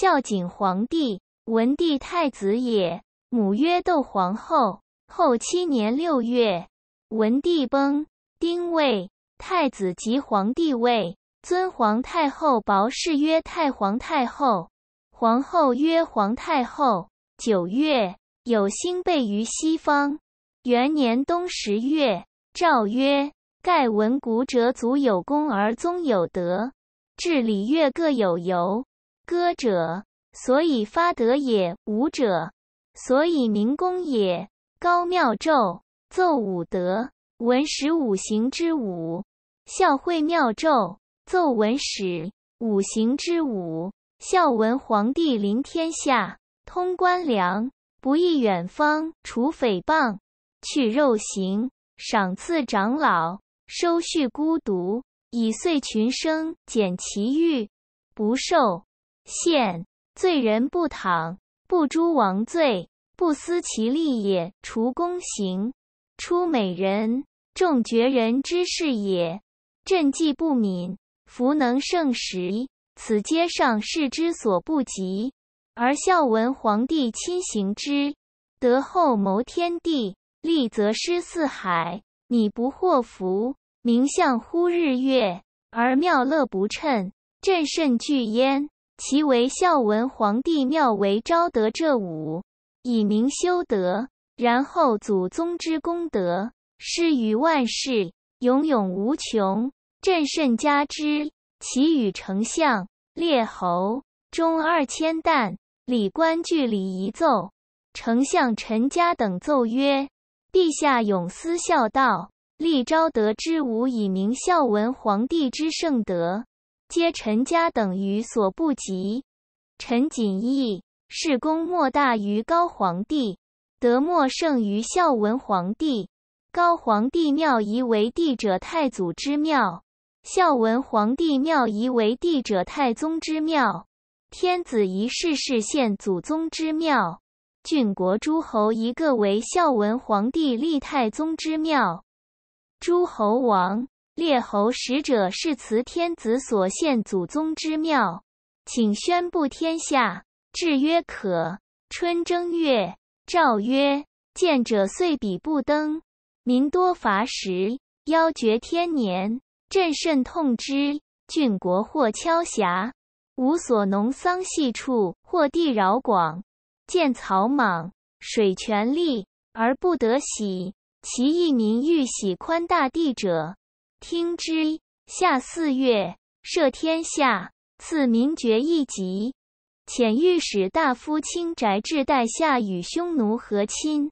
孝景皇帝文帝太子也，母曰窦皇后。后七年六月，文帝崩，丁位太子即皇帝位，尊皇太后薄氏曰太皇太后，皇后曰皇太后。九月，有星备于西方。元年冬十月，诏曰：“盖闻古者祖有功而宗有德，治礼乐各有由。”歌者所以发德也，舞者所以明公也。高妙咒奏武德，文始五行之五；孝惠妙咒奏文史五行之五。孝文皇帝临天下，通官粮，不亦远方，除诽谤，去肉刑，赏赐长老，收恤孤独，以遂群生，减其欲，不受。现罪人不躺，不诛王罪，不思其利也。除宫刑，出美人，众绝人之事也。朕既不敏，弗能胜时，此皆上士之所不及，而孝文皇帝亲行之，德厚谋天地，利则施四海，你不祸福，名相呼日月，而妙乐不称，朕甚惧焉。其为孝文皇帝庙，为昭德这五，以明修德，然后祖宗之功德施于万世，永永无穷。朕甚嘉之。其与丞相、列侯中二千石、礼官据礼仪奏。丞相陈嘉等奏曰：“陛下永思孝道，立昭德之武，以明孝文皇帝之圣德。”皆臣家等于所不及。臣谨议：事功莫大于高皇帝，德莫胜于孝文皇帝。高皇帝庙夷为帝者太祖之庙，孝文皇帝庙夷为帝者太宗之庙。天子仪世是献祖宗之庙，郡国诸侯一个为孝文皇帝立太宗之庙，诸侯王。列侯使者是辞天子所献祖宗之庙，请宣布天下。制曰可。春正月，诏曰：见者岁比不登，民多乏食，夭绝天年，朕甚痛之。郡国或敲峡，无所农桑系处，或地饶广，见草莽，水泉利而不得洗，其一民欲喜宽大地者。听之。下四月，赦天下，赐名爵一级。遣御史大夫清宅至代下与匈奴和亲。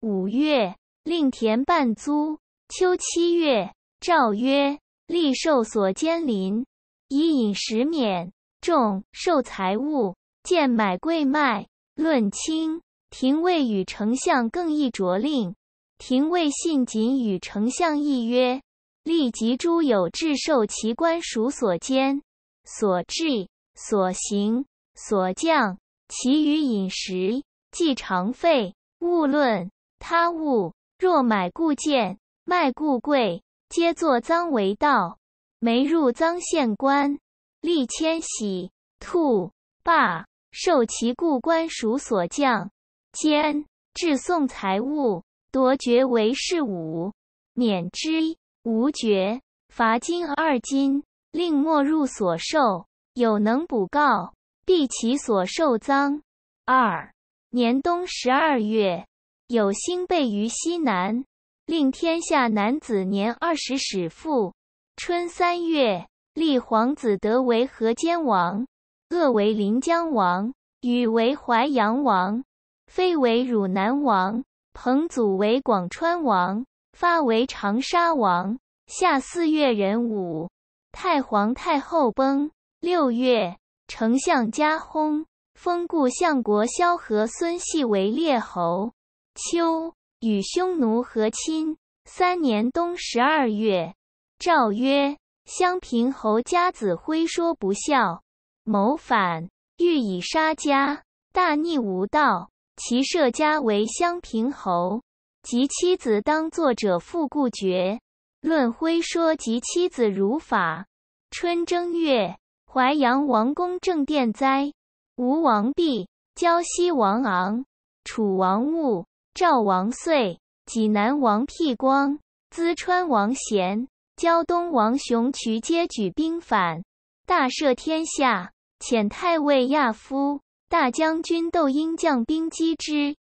五月，令田半租。秋七月，诏曰：“立受所监临，以饮食免，重受财物，贱买贵卖。论轻，廷尉与丞相更易着令。廷尉信谨与丞相议曰。”利及诸有至受其官属所兼所治所行所降，其余饮食既常费勿论他物。若买故贱卖故贵，皆作赃为盗。没入赃县官。利迁徙兔霸，受其故官属所降兼至送财物夺爵为事，五免之。无爵，罚金二金，令没入所受。有能补告，必其所受赃。二年冬十二月，有星备于西南，令天下男子年二十始父。春三月，立皇子德为河间王，鄂为临江王，禹为淮阳王，妃为汝南王，彭祖为广川王。发为长沙王。夏四月，壬午，太皇太后崩。六月，丞相家薨，封故相国萧何孙系为列侯。秋，与匈奴和亲。三年冬十二月，诏曰：“襄平侯家子恢说不孝，谋反，欲以杀家，大逆无道，其赦家为襄平侯。”及妻子当作者复故绝论徽说及妻子如法。春正月，淮阳王公正殿灾。吴王毕，胶西王昂、楚王戊、赵王遂、济南王辟光、淄川王贤、胶东王雄渠皆举兵反。大赦天下，遣太尉亚夫、大将军窦婴将兵击之。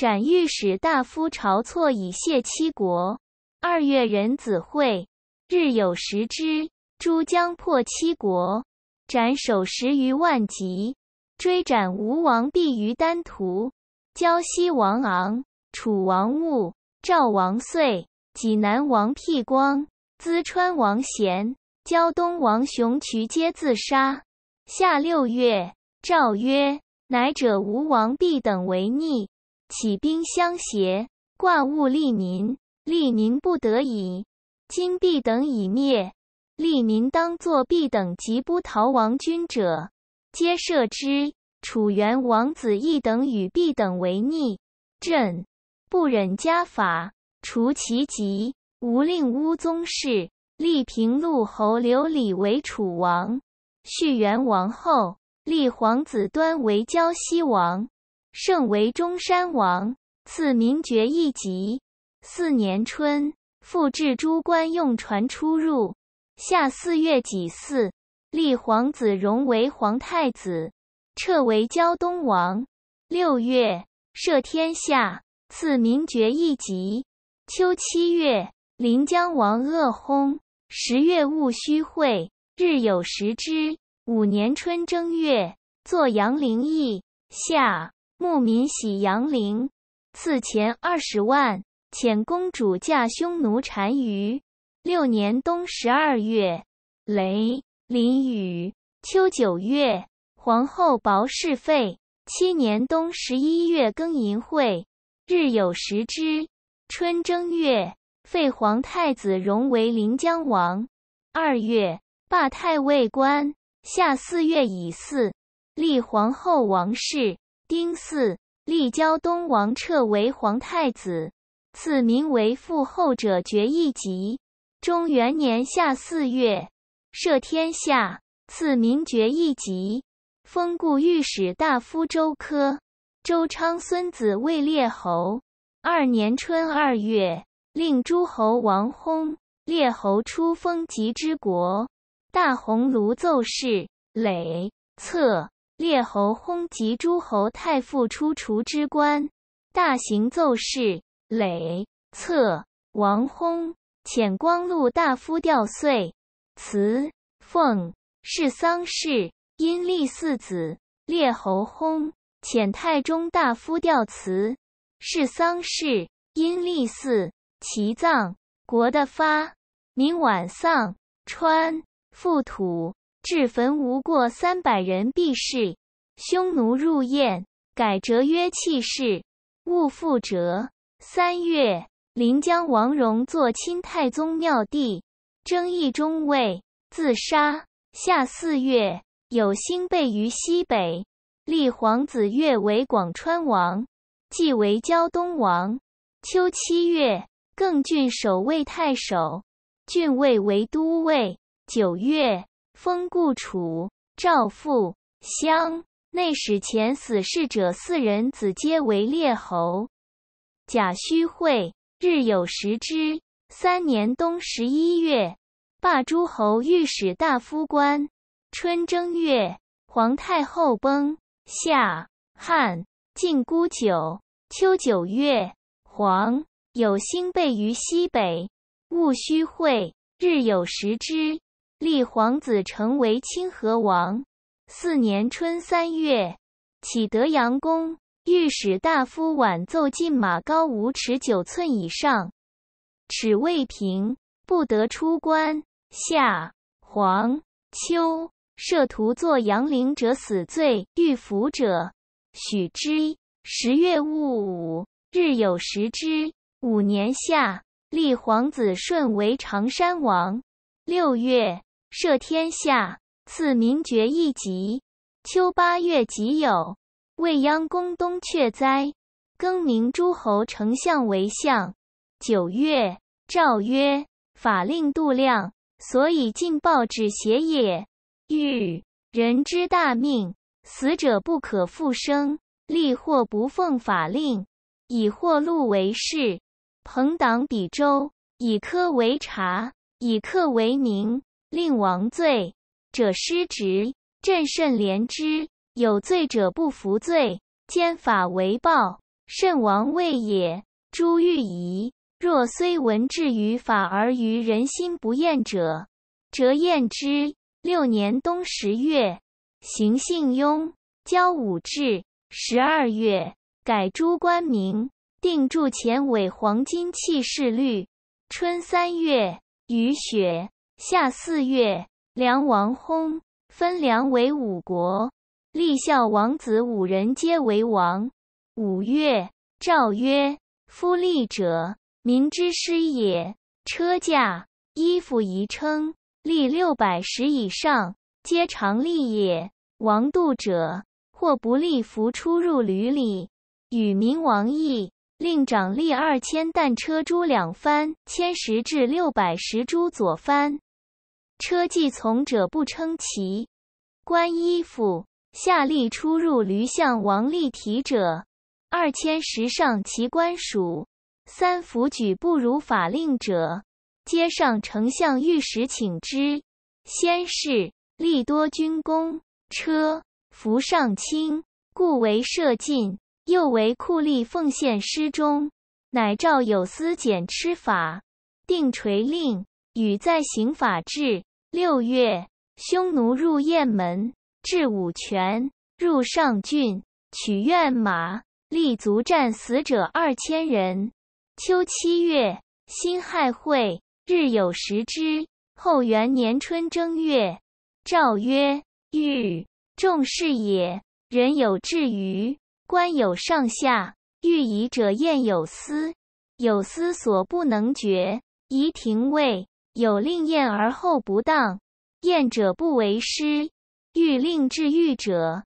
斩御史大夫晁错以谢七国。二月，壬子会日有食之，诸将破七国，斩首十余万级，追斩吴王濞于丹徒，胶西王昂、楚王务、赵王遂、济南王辟光、淄川王贤、胶东王雄渠皆自杀。夏六月，诏曰：“乃者吴王濞等为逆。”起兵相胁，挂物利民，利民不得已。今必等已灭，利民当作毕等及不逃亡军者，皆赦之。楚元王子亦等与毕等为逆，朕不忍加法，除其籍，无令乌宗室。立平陆侯刘礼为楚王，续元王后，立皇子端为胶西王。盛为中山王，赐名爵一级。四年春，复置诸官，用船出入。夏四月己巳，立皇子荣为皇太子，撤为胶东王。六月，赦天下，赐名爵一级。秋七月，临江王鄂薨。十月戊戌会，日有食之。五年春正月，作阳陵邑。夏。牧民喜杨陵，赐钱二十万，遣公主嫁匈奴单于。六年冬十二月，雷，霖雨。秋九月，皇后薄氏废。七年冬十一月，更淫会，日有时之。春正月，废皇太子荣为临江王。二月，罢太尉官。夏四月已巳，立皇后王氏。丁巳，立胶东王彻为皇太子，赐名为复后者爵一级。中元年夏四月，赦天下，赐名爵一级，封故御史大夫周科、周昌孙子为列侯。二年春二月，令诸侯王薨，列侯出封及之国。大鸿胪奏事，累册。列侯薨，及诸侯太傅、出除之官，大行奏事。累策王薨，遣光禄大夫吊岁，祠奉是丧事，阴历四子。列侯薨，遣太中大夫吊祠，是丧事，阴历四，其葬国的发，明晚丧。川覆土。至坟无过三百人，必逝。匈奴入燕，改折曰弃事，勿复折。三月，临江王戎坐清太宗庙第，征义中尉自杀。夏四月，有兴备于西北，立皇子越为广川王，即为胶东王。秋七月，更郡守卫太守，郡尉为都尉。九月。封故楚赵父襄。内史前死事者四人子皆为列侯。甲戌晦，日有食之。三年冬十一月，罢诸侯御史大夫官。春正月，皇太后崩。夏，汉晋孤九。秋九月，黄有兴备于西北。戊戌会，日有食之。立皇子成为清河王。四年春三月，启德阳宫。御史大夫挽奏：禁马高五尺九寸以上，尺未平，不得出关。夏、黄、秋，设徒作阳陵者死罪，欲服者许之。十月戊午，日有食之。五年夏，立皇子顺为常山王。六月。赦天下赐民爵一级。秋八月己酉，未央宫东阙灾。更名诸侯丞相为相。九月，诏曰：法令度量，所以禁暴止邪也。欲人之大命，死者不可复生。立或不奉法令，以或禄为事，朋党比周，以科为察，以客为名。令王罪者失职，朕甚怜之；有罪者不服罪，兼法为暴，甚王位也。诸欲疑，若虽闻至于法而于人心不厌者，辄厌之。六年冬十月，行幸庸交武志。十二月，改诸官名，定铸钱尾，黄金器式律。春三月，雨雪。夏四月，梁王薨，分梁为五国，立孝王子五人，皆为王。五月，诏曰：“夫立者，民之师也。车驾衣服，宜称立六百石以上，皆常立也。王度者，或不利，服出入闾里，与民王异。令长吏二千担，车珠两番，千石至六百石诸左番。”车骑从者不称其官衣服，下吏出入驴向王立提者，二千石上其官属，三府举不如法令者，皆上丞相御史请之。先是，吏多军功，车服上卿，故为设禁，又为酷吏奉献诗中，乃诏有司检吃法定垂令，与再行法制。六月，匈奴入雁门，至五泉，入上郡，取苑马，立足战死者二千人。秋七月，辛亥会，日有食之。后元年春正月，诏曰：“欲众事也，人有志愚，官有上下，欲以者晏有司，有司所不能决，宜廷尉。”有令验而后不当，验者不为师。欲令治愈者，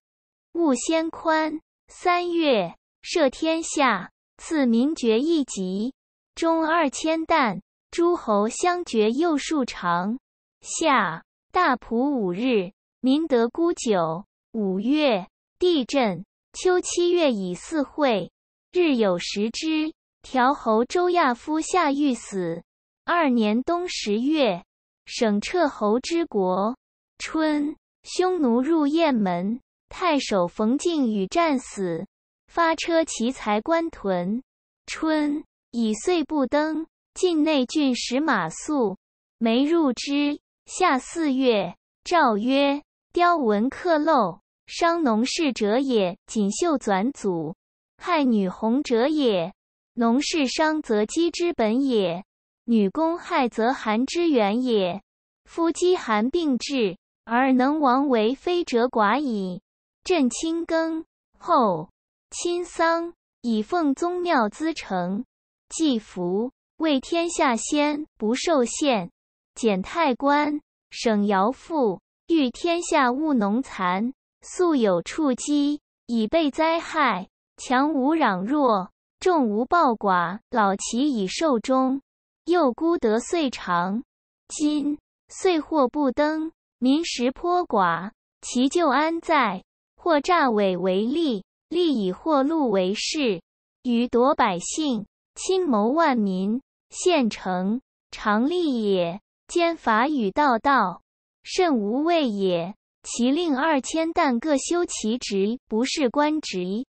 勿先宽。三月赦天下，赐民爵一级，中二千担。诸侯相爵又数长。夏大仆五日，民得沽酒。五月地震。秋七月以四会，日有食之。条侯周亚夫下狱死。二年冬十月，省彻侯之国。春，匈奴入雁门，太守冯敬宇战死。发车骑才官屯。春，以岁不登，晋内郡使马谡没入之。夏四月，诏曰：雕文刻镂，伤农事者也；锦绣纂组，害女红者也。农事伤，则饥之本也。女公害则寒之源也。夫饥寒病至而能亡为非者寡矣。朕亲耕，厚亲丧，以奉宗庙之承，祭服为天下先，不受限。减太官，省尧父，欲天下务农残，素有畜积，以备灾害。强无攘弱，众无暴寡，老其以寿终。又孤得岁长，今岁或不登，民食颇寡，其救安在？或诈伪为利，利以获禄为事，与夺百姓，侵谋万民，县丞常利也。兼法与道道，甚无畏也。其令二千担各修其职，不是官职，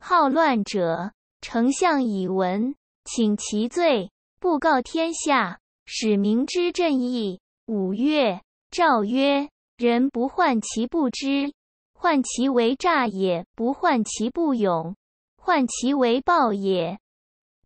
好乱者，丞相以闻，请其罪。布告天下，使民知正义。五月，诏曰：人不患其不知，患其为诈也；不患其不勇，患其为暴也；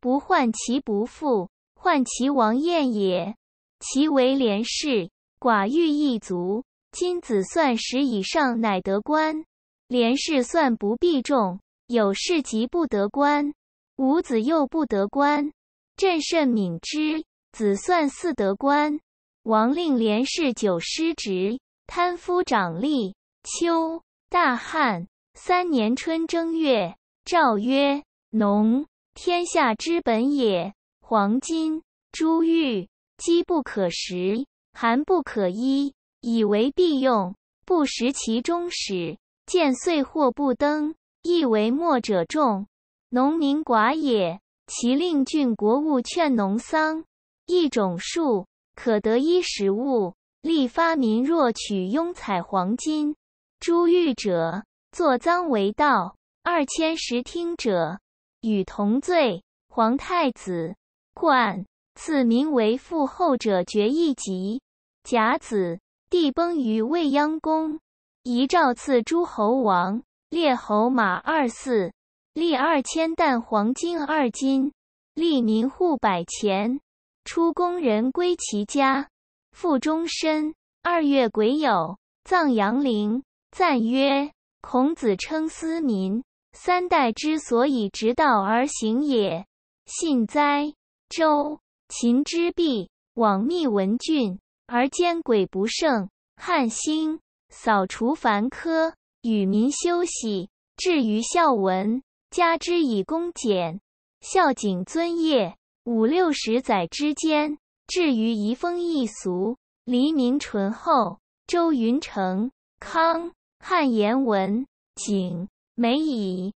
不患其不富，患其亡厌也。其为连氏寡欲一族。今子算十以上乃得官，连士算不必重，有事即不得官，吾子又不得官。朕甚敏之。子算四德官，王令连氏九师职。贪夫长吏。秋大旱，三年春正月，诏曰：“农天下之本也。黄金珠玉，机不可食，寒不可衣，以为必用，不识其中始。见岁或不登，亦为末者众，农民寡也。”其令郡国务劝农桑，一种树，可得衣食物，历发民。若取庸采黄金、珠玉者，作赃为盗。二千石听者与同罪。皇太子冠，赐名为父后者爵一级。甲子，帝崩于未央宫，遗诏赐诸侯王、列侯马二驷。历二千担黄金二斤，利民户百钱，出工人归其家，富终身。二月癸酉，葬阳陵。赞曰：孔子称思民，三代之所以直道而行也。信哉！周秦之弊，往密文郡，而奸鬼不胜。汉兴，扫除烦苛，与民休息，至于孝文。加之以公俭，孝景尊业，五六十载之间，至于移风易俗，黎民淳厚。周云成康，汉言文景美矣。